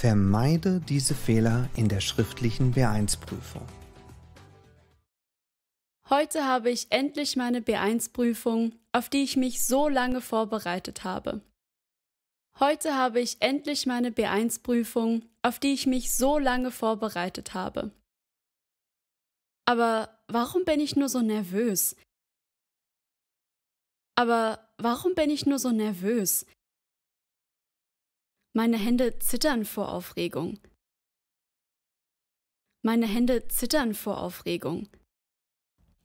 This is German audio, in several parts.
Vermeide diese Fehler in der schriftlichen B1-Prüfung. Heute habe ich endlich meine B1-Prüfung, auf die ich mich so lange vorbereitet habe. Heute habe ich endlich meine B1-Prüfung, auf die ich mich so lange vorbereitet habe. Aber warum bin ich nur so nervös? Aber warum bin ich nur so nervös? Meine Hände zittern vor Aufregung. Meine Hände zittern vor Aufregung.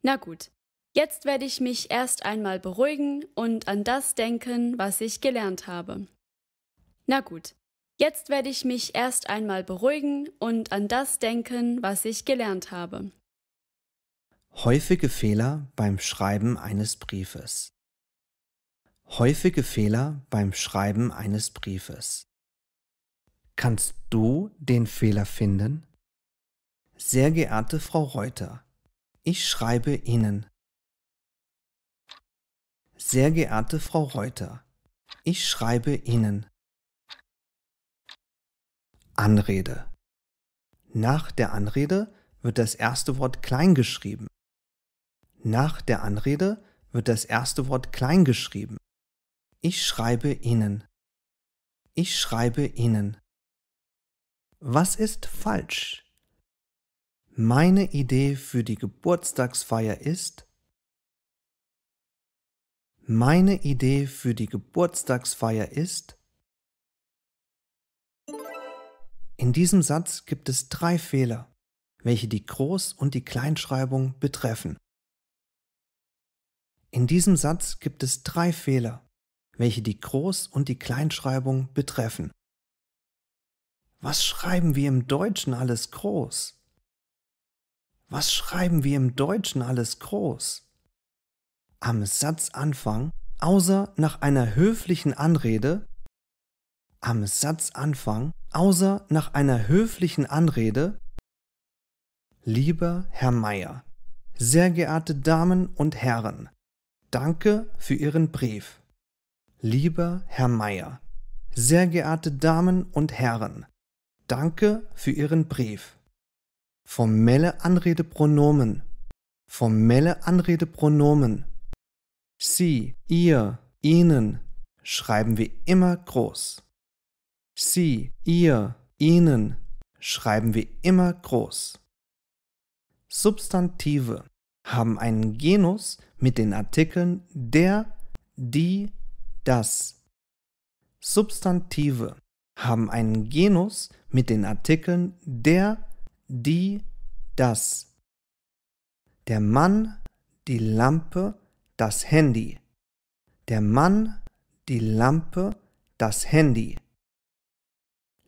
Na gut, jetzt werde ich mich erst einmal beruhigen und an das denken, was ich gelernt habe. Na gut, jetzt werde ich mich erst einmal beruhigen und an das denken, was ich gelernt habe. Häufige Fehler beim Schreiben eines Briefes. Häufige Fehler beim Schreiben eines Briefes. Kannst du den Fehler finden? Sehr geehrte Frau Reuter, ich schreibe Ihnen. Sehr geehrte Frau Reuter, ich schreibe Ihnen. Anrede. Nach der Anrede wird das erste Wort klein geschrieben. Nach der Anrede wird das erste Wort klein geschrieben. Ich schreibe Ihnen. Ich schreibe Ihnen. Was ist falsch? Meine Idee für die Geburtstagsfeier ist Meine Idee für die Geburtstagsfeier ist In diesem Satz gibt es drei Fehler, welche die Groß- und die Kleinschreibung betreffen. In diesem Satz gibt es drei Fehler, welche die Groß- und die Kleinschreibung betreffen. Was schreiben wir im Deutschen alles groß? Was schreiben wir im Deutschen alles groß? Am Satzanfang, außer nach einer höflichen Anrede, am Satzanfang, außer nach einer höflichen Anrede, Lieber Herr Meier, sehr geehrte Damen und Herren, danke für Ihren Brief. Lieber Herr Meier, sehr geehrte Damen und Herren, Danke für Ihren Brief. Formelle Anredepronomen. Formelle Anredepronomen. Sie, ihr, ihnen schreiben wir immer groß. Sie, ihr, ihnen schreiben wir immer groß. Substantive haben einen Genus mit den Artikeln der, die, das. Substantive haben einen Genus mit den Artikeln der, die, das. Der Mann, die Lampe, das Handy. Der Mann, die Lampe, das Handy.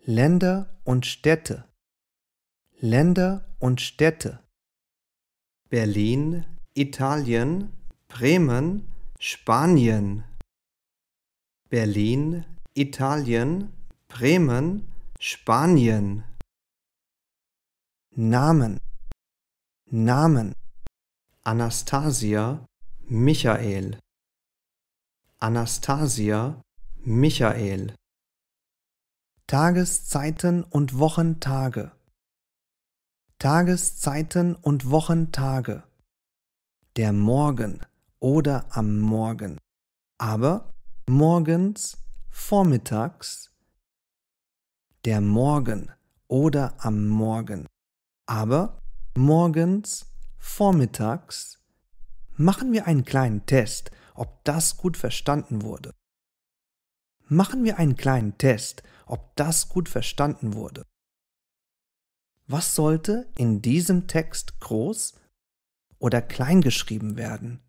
Länder und Städte. Länder und Städte. Berlin, Italien, Bremen, Spanien. Berlin, Italien, Bremen, Spanien. Namen, Namen. Anastasia, Michael. Anastasia, Michael. Tageszeiten und Wochentage. Tageszeiten und Wochentage. Der Morgen oder am Morgen. Aber morgens, vormittags, der Morgen oder am Morgen. Aber morgens, vormittags machen wir einen kleinen Test, ob das gut verstanden wurde. Machen wir einen kleinen Test, ob das gut verstanden wurde. Was sollte in diesem Text groß oder klein geschrieben werden?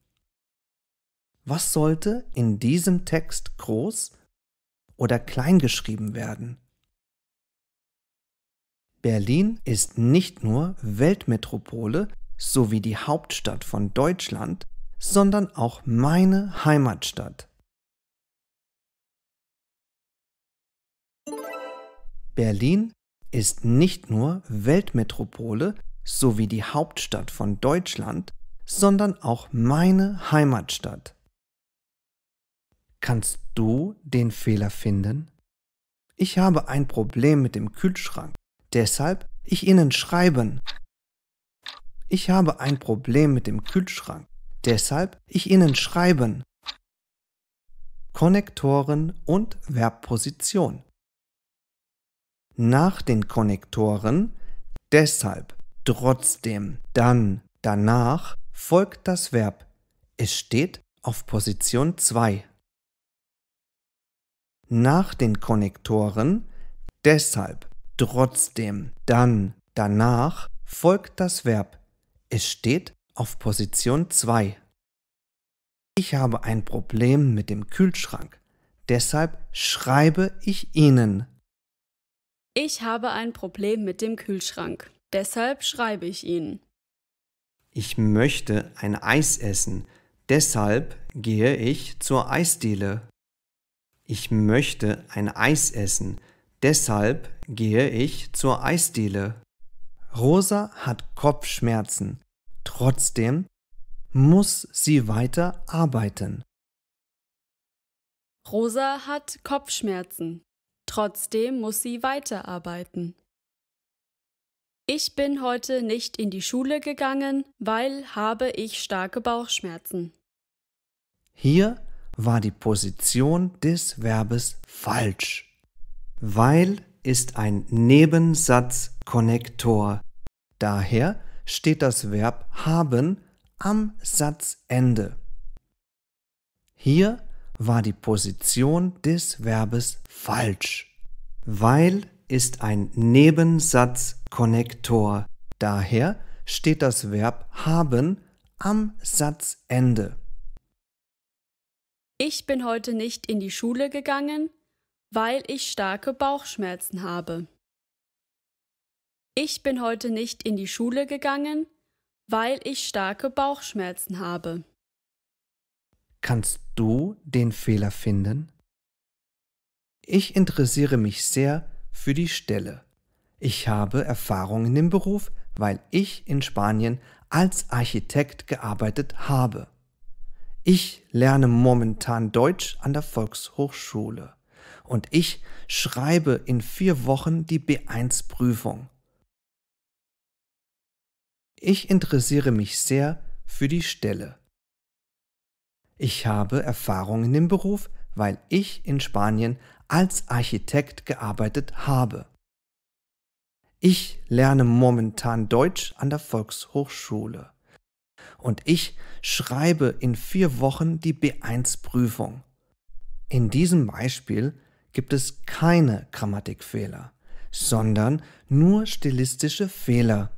Was sollte in diesem Text groß oder klein geschrieben werden? Berlin ist nicht nur Weltmetropole sowie die Hauptstadt von Deutschland, sondern auch meine Heimatstadt. Berlin ist nicht nur Weltmetropole sowie die Hauptstadt von Deutschland, sondern auch meine Heimatstadt. Kannst du den Fehler finden? Ich habe ein Problem mit dem Kühlschrank. Deshalb ich Ihnen schreiben. Ich habe ein Problem mit dem Kühlschrank. Deshalb ich Ihnen schreiben. Konnektoren und Verbposition. Nach den Konnektoren deshalb, trotzdem, dann, danach folgt das Verb. Es steht auf Position 2. Nach den Konnektoren deshalb, trotzdem, dann, danach folgt das Verb. Es steht auf Position 2. Ich habe ein Problem mit dem Kühlschrank. Deshalb schreibe ich Ihnen. Ich habe ein Problem mit dem Kühlschrank. Deshalb schreibe ich Ihnen. Ich möchte ein Eis essen. Deshalb gehe ich zur Eisdiele. Ich möchte ein Eis essen. Deshalb gehe ich zur Eisdiele. Rosa hat Kopfschmerzen. Trotzdem muss sie weiter arbeiten. Rosa hat Kopfschmerzen. Trotzdem muss sie weiterarbeiten. Ich bin heute nicht in die Schule gegangen, weil habe ich starke Bauchschmerzen. Hier war die Position des Verbes falsch. Weil ist ein Nebensatzkonnektor. Daher steht das Verb haben am Satzende. Hier war die Position des Verbes falsch. Weil ist ein Nebensatzkonnektor. Daher steht das Verb haben am Satzende. Ich bin heute nicht in die Schule gegangen, weil ich starke Bauchschmerzen habe. Ich bin heute nicht in die Schule gegangen, weil ich starke Bauchschmerzen habe. Kannst du den Fehler finden? Ich interessiere mich sehr für die Stelle. Ich habe Erfahrung in dem Beruf, weil ich in Spanien als Architekt gearbeitet habe. Ich lerne momentan Deutsch an der Volkshochschule und ich schreibe in vier Wochen die B1-Prüfung. Ich interessiere mich sehr für die Stelle. Ich habe Erfahrung in dem Beruf, weil ich in Spanien als Architekt gearbeitet habe. Ich lerne momentan Deutsch an der Volkshochschule. Und ich schreibe in vier Wochen die B1-Prüfung. In diesem Beispiel gibt es keine Grammatikfehler, sondern nur stilistische Fehler.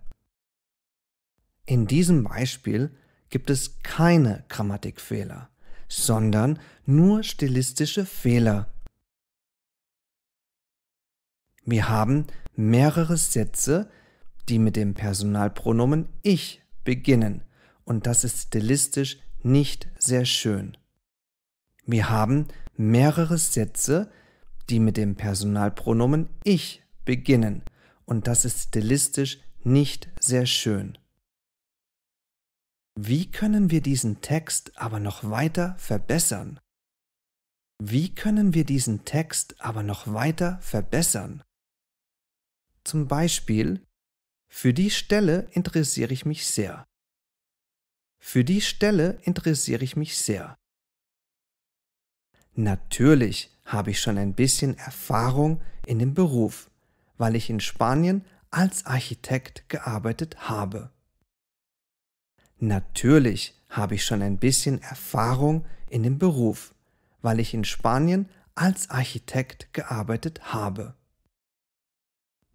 In diesem Beispiel gibt es keine Grammatikfehler, sondern nur stilistische Fehler. Wir haben mehrere Sätze, die mit dem Personalpronomen ich beginnen und das ist stilistisch nicht sehr schön. Wir haben mehrere Sätze, die mit dem Personalpronomen ich beginnen. Und das ist stilistisch nicht sehr schön. Wie können wir diesen Text aber noch weiter verbessern? Wie können wir diesen Text aber noch weiter verbessern? Zum Beispiel, für die Stelle interessiere ich mich sehr. Für die Stelle interessiere ich mich sehr. Natürlich habe ich schon ein bisschen Erfahrung in dem Beruf, weil ich in Spanien als Architekt gearbeitet habe. Natürlich habe ich schon ein bisschen Erfahrung in dem Beruf, weil ich in Spanien als Architekt gearbeitet habe.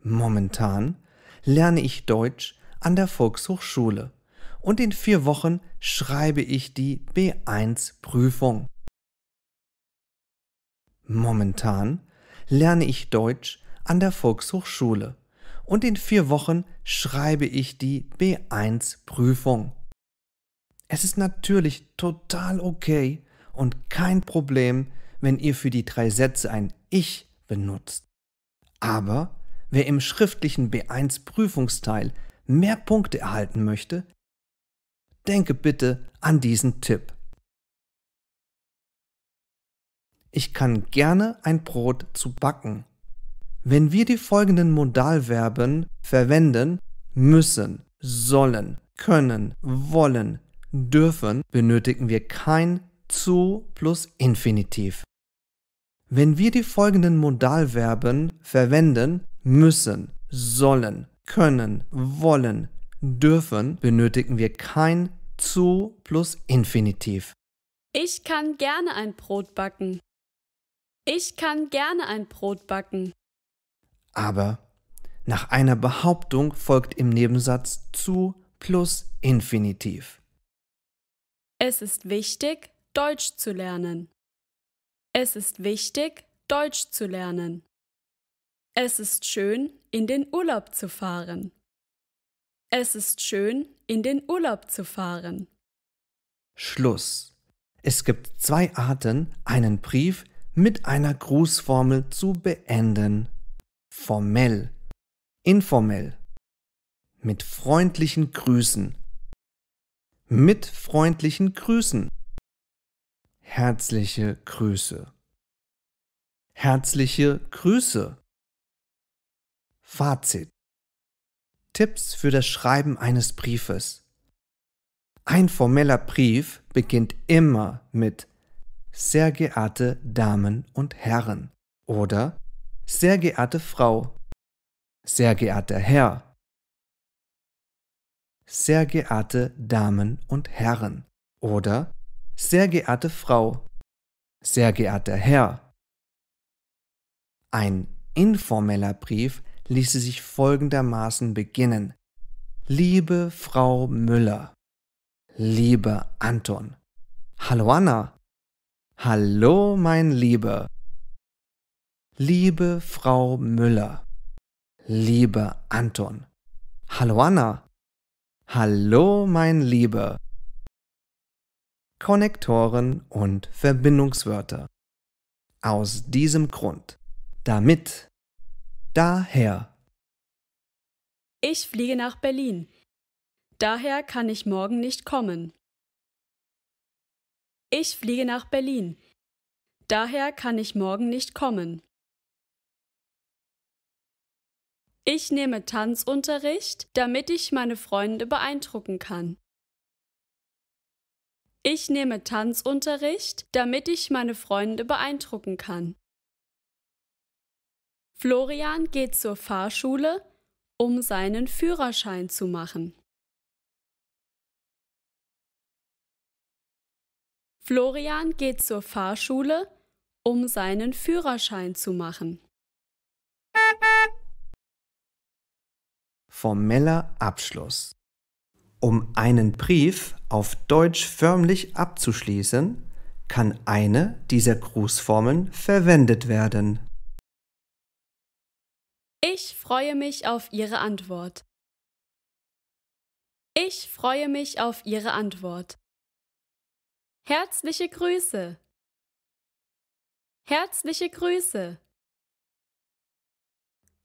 Momentan lerne ich Deutsch an der Volkshochschule und in vier Wochen schreibe ich die B1-Prüfung. Momentan lerne ich Deutsch an der Volkshochschule und in vier Wochen schreibe ich die B1-Prüfung. Es ist natürlich total okay und kein Problem, wenn ihr für die drei Sätze ein Ich benutzt. Aber wer im schriftlichen B1-Prüfungsteil mehr Punkte erhalten möchte, denke bitte an diesen Tipp. Ich kann gerne ein Brot zu backen. Wenn wir die folgenden Modalverben verwenden, müssen, sollen, können, wollen, dürfen, benötigen wir kein zu plus Infinitiv. Wenn wir die folgenden Modalverben verwenden, müssen, sollen, können, wollen, dürfen, benötigen wir kein zu plus Infinitiv. Ich kann gerne ein Brot backen. Ich kann gerne ein Brot backen. Aber nach einer Behauptung folgt im Nebensatz zu plus Infinitiv. Es ist wichtig, Deutsch zu lernen. Es ist wichtig, Deutsch zu lernen. Es ist schön, in den Urlaub zu fahren. Es ist schön, in den Urlaub zu fahren. Schluss. Es gibt zwei Arten, einen Brief mit einer Grußformel zu beenden. Formell, informell, mit freundlichen Grüßen, mit freundlichen Grüßen, herzliche Grüße, herzliche Grüße. Fazit. Tipps für das Schreiben eines Briefes. Ein formeller Brief beginnt immer mit sehr geehrte Damen und Herren oder sehr geehrte Frau, sehr geehrter Herr, sehr geehrte Damen und Herren oder sehr geehrte Frau, sehr geehrter Herr. Ein informeller Brief ließe sich folgendermaßen beginnen. Liebe Frau Müller, lieber Anton, hallo Anna, Hallo, mein Lieber. Liebe Frau Müller. Lieber Anton. Hallo, Anna. Hallo, mein Lieber. Konnektoren und Verbindungswörter. Aus diesem Grund. Damit. Daher. Ich fliege nach Berlin. Daher kann ich morgen nicht kommen. Ich fliege nach Berlin. Daher kann ich morgen nicht kommen. Ich nehme Tanzunterricht, damit ich meine Freunde beeindrucken kann. Ich nehme Tanzunterricht, damit ich meine Freunde beeindrucken kann. Florian geht zur Fahrschule, um seinen Führerschein zu machen. Florian geht zur Fahrschule, um seinen Führerschein zu machen. Formeller Abschluss. Um einen Brief auf Deutsch förmlich abzuschließen, kann eine dieser Grußformen verwendet werden. Ich freue mich auf Ihre Antwort. Ich freue mich auf Ihre Antwort. Herzliche Grüße. Herzliche Grüße.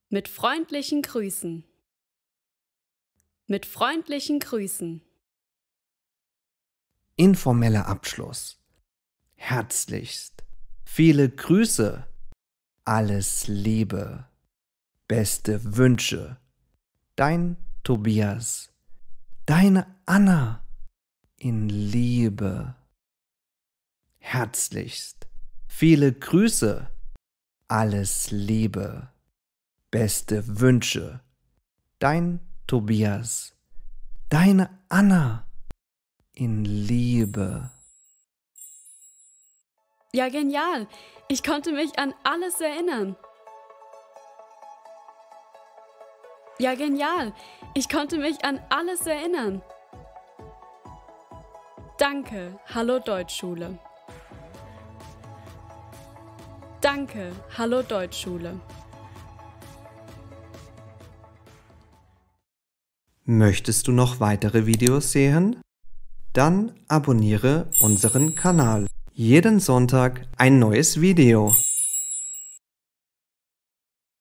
Mit freundlichen Grüßen. Mit freundlichen Grüßen. Informeller Abschluss. Herzlichst. Viele Grüße. Alles Liebe. Beste Wünsche. Dein Tobias. Deine Anna. In Liebe herzlichst. Viele Grüße, alles Liebe, beste Wünsche. Dein Tobias, deine Anna in Liebe. Ja, genial. Ich konnte mich an alles erinnern. Ja, genial. Ich konnte mich an alles erinnern. Danke. Hallo Deutschschule. Danke, hallo Deutschschule. Möchtest du noch weitere Videos sehen? Dann abonniere unseren Kanal. Jeden Sonntag ein neues Video.